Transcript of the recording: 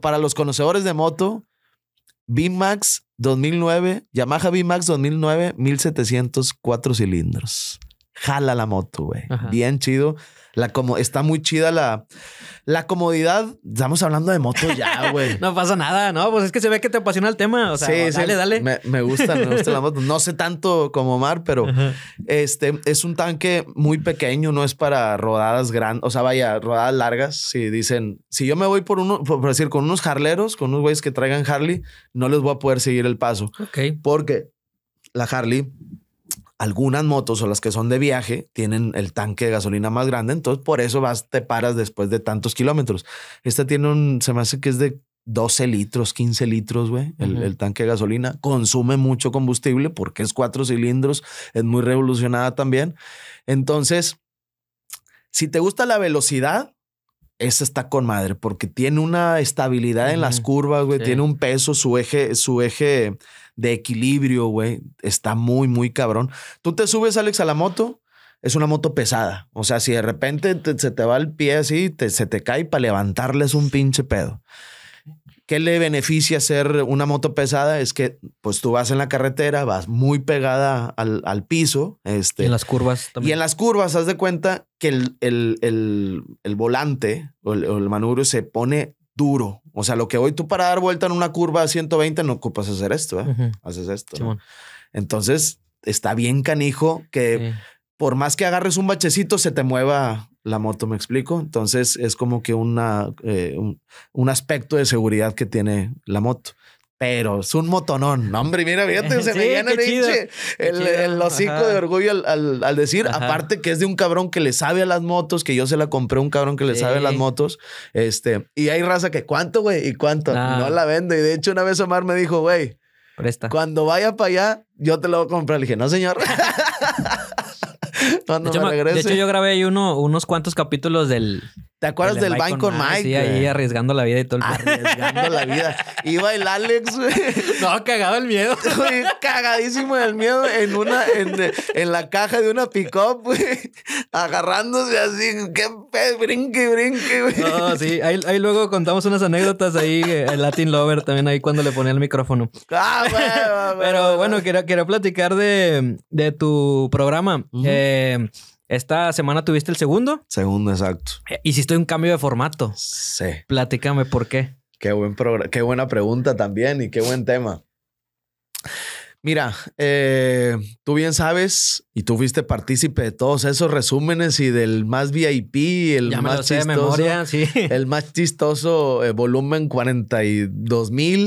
Para los conocedores de moto, b 2009, Yamaha VMAX 2009, 1700, cilindros jala la moto, güey. Bien chido. La como, está muy chida la, la comodidad. Estamos hablando de moto ya, güey. no pasa nada, ¿no? Pues es que se ve que te apasiona el tema. O sea, sí, dale, dale. Me, gusta, me gusta la moto. No sé tanto como Omar, pero este es un tanque muy pequeño, no es para rodadas grandes. O sea, vaya, rodadas largas. Si dicen, si yo me voy por uno, por, decir, con unos harleros, con unos güeyes que traigan Harley, no les voy a poder seguir el paso. Ok. Porque la Harley algunas motos o las que son de viaje tienen el tanque de gasolina más grande, entonces por eso vas, te paras después de tantos kilómetros. Esta tiene un, se me hace que es de 12 litros, 15 litros, güey, el, tanque de gasolina. Consume mucho combustible porque es cuatro cilindros, es muy revolucionada también. Entonces, si te gusta la velocidad, esa está con madre porque tiene una estabilidad en las curvas, güey, tiene un peso, su eje, su eje de equilibrio, güey. Está muy, muy cabrón. Tú te subes, Alex, a la moto. Es una moto pesada. O sea, si de repente se te va el pie así, se te cae para levantarles un pinche pedo. ¿Qué le beneficia ser una moto pesada? Es que, pues tú vas en la carretera, vas muy pegada al, piso. Este, y en las curvas también. Y en las curvas, haz de cuenta que el, el, volante o el manubrio se pone duro. O sea, lo que hoy tú para dar vuelta en una curva a 120 no ocupas hacer esto, ¿eh? haces esto. Entonces, está bien canijo que por más que agarres un bachecito, se te mueva la moto, ¿me explico? Entonces, es como que una, eh, un, aspecto de seguridad que tiene la moto pero es un motonón. hombre, mira, fíjate, se me llena el, el, el, hocico de orgullo al, decir, aparte que es de un cabrón que le sabe a las motos, que yo se la compré a un cabrón que le sabe a las motos. Este, y hay raza que, ¿cuánto, güey? ¿Y cuánto? Ah. No la vendo. Y de hecho, una vez Omar me dijo, güey, Presta. cuando vaya para allá, yo te lo voy a comprar. Le dije, no, señor. cuando de hecho, De hecho, yo grabé ahí uno, unos cuantos capítulos del, ¿Te acuerdas del Vine con Mike? sí, ahí arriesgando la vida y todo el Arriesgando la vida. Iba el Alex, güey. No, cagado el miedo. cagadísimo el miedo en una, en, en la caja de una pick-up, güey. Agarrándose así, qué pedo, brinque, brinque, güey. No, sí, ahí, ahí, luego contamos unas anécdotas ahí, eh, el Latin Lover también ahí cuando le ponía el micrófono. Ah, Pero bueno, quiero, platicar de, de tu programa. eh, esta semana tuviste el segundo. Segundo, exacto. Eh, hiciste un cambio de formato. Sí. Platícame por qué. Qué, qué buena pregunta también y qué buen tema. Mira, eh, tú bien sabes y tú fuiste partícipe de todos esos resúmenes y del más VIP, el más chistoso, de eh, memoria, el más chistoso volumen 42 mil.